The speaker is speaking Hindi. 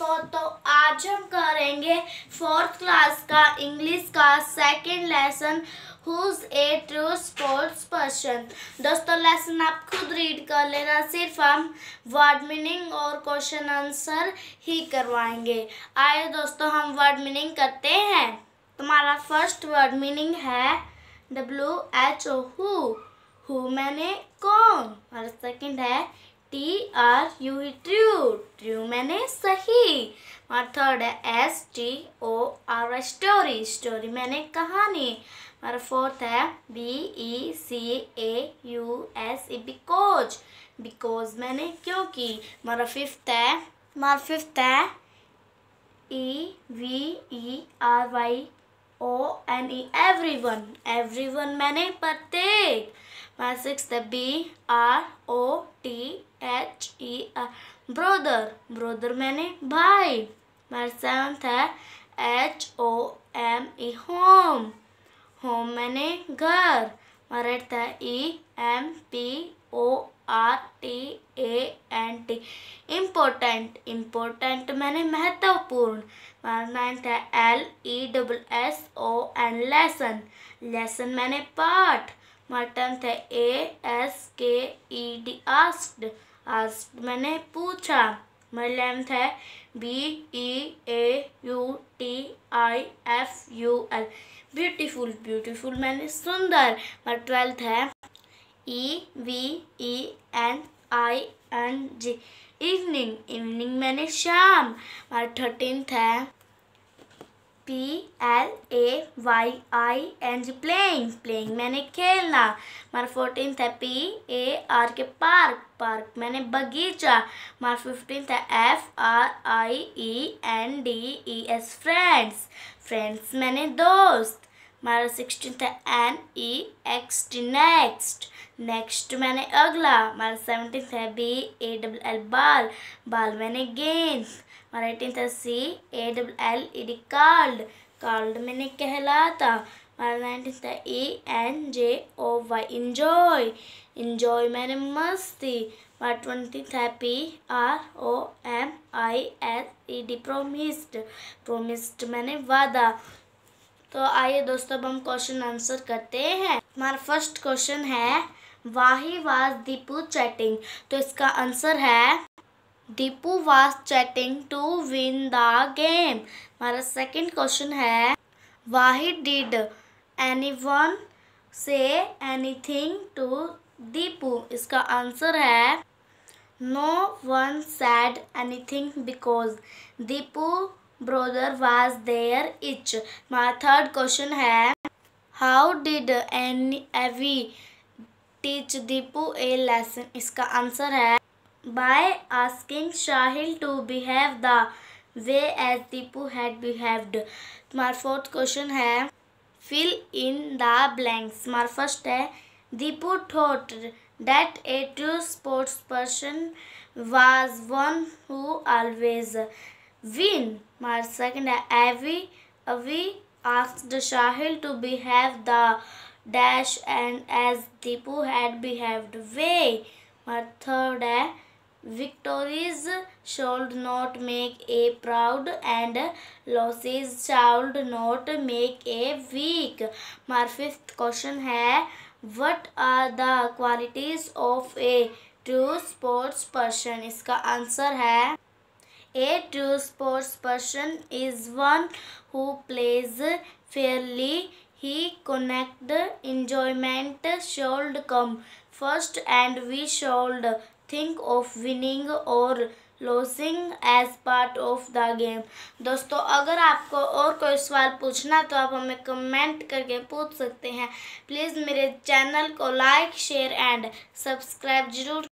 दोस्तों तो आज हम करेंगे फोर्थ क्लास का इंग्लिश का second lesson who's a true sports person दोस्तों लेसन आप खुद रीड कर लेना सिर्फ हम वर्ड मीनिंग और क्वेश्चन आंसर ही करवाएंगे आइए दोस्तों हम वर्ड मीनिंग करते हैं तुम्हारा फर्स्ट वर्ड मीनिंग है डब्ल्यू एच ओ हु मैंने कौन और सेकंड है T R U true true मैंने सही हमारा थर्ड है S T O R story story मैंने कहानी हमारा फोर्थ है B E C A U S E because because मैंने क्योंकि हमारा फिफ्थ है मारा फिफ्थ है E V E R Y O N E every one every one मैंने प्रत्येक One six the B R O T H E R brother brother मैंने भाई हमारा सेवन्थ है H O M E home home मैंने घर हमारा एट्थ है I M P O R T A N T important important मैंने महत्वपूर्ण हमारा नाइन्थ है L E double S O N lesson lesson मैंने पाठ मटन थे ए एस के ई डी आस्ट आस्ट मैंने पूछा मलयम थे B E A U T I F U L beautiful beautiful मैंने सुंदर मैं ट्वेल्थ है E V E N I N G evening evening मैंने शाम मैं थर्टीन है P L A Y I N G playing playing मैंने खेलना हमारा फोर्टीन है P A R K park park मैंने बगीचा हमारा फिफ्टीन है F R I E N D S एस फ्रेंड्स फ्रेंड्स मैंने दोस्त हमारा सिक्सटीन था N E X T next next मैंने अगला हमारा सेवनटीन था बी ए डब्ल एल बाल बाल मैंने गेंद हमारा एटीन था C A double L E D called called मैंने कहलाता हमारा नाइनटीन था E N J O Y enjoy enjoy मैंने मस्ती हमारा ट्वेंटी था P R O M I S E D promised promised मैंने वादा तो आइए दोस्तों अब हम क्वेश्चन आंसर करते हैं हमारा फर्स्ट क्वेश्चन है वाही वाज दीपू चैटिंग तो इसका आंसर है Deepu was chatting to win the game हमारा सेकंड क्वेश्चन है why did any one say anything to Deepu इसका आंसर है no one said anything because Deepu brother was there each. My third question hai How did any Avi teach dipu a lesson? iska answer hai By asking Shahil to behave the way as dipu had behaved. my fourth question hai fill in the blanks my first hai dipu thought that a true sports person was one who always win. March second Avi, Avi asked Shahil to behave the dash and as Deepu had behaved way. March 3rd, victories should not make a proud and losses should not make a weak. My fifth question है what are the qualities of a true sports person? इसका answer है A true sports person is one who plays fairly. He connect enjoyment should come first and we should think of winning or losing as part of the game दोस्तों अगर आपको और कोई सवाल पूछना तो आप हमें कमेंट करके पूछ सकते हैं प्लीज़ मेरे चैनल को लाइक शेयर एंड सब्सक्राइब जरूर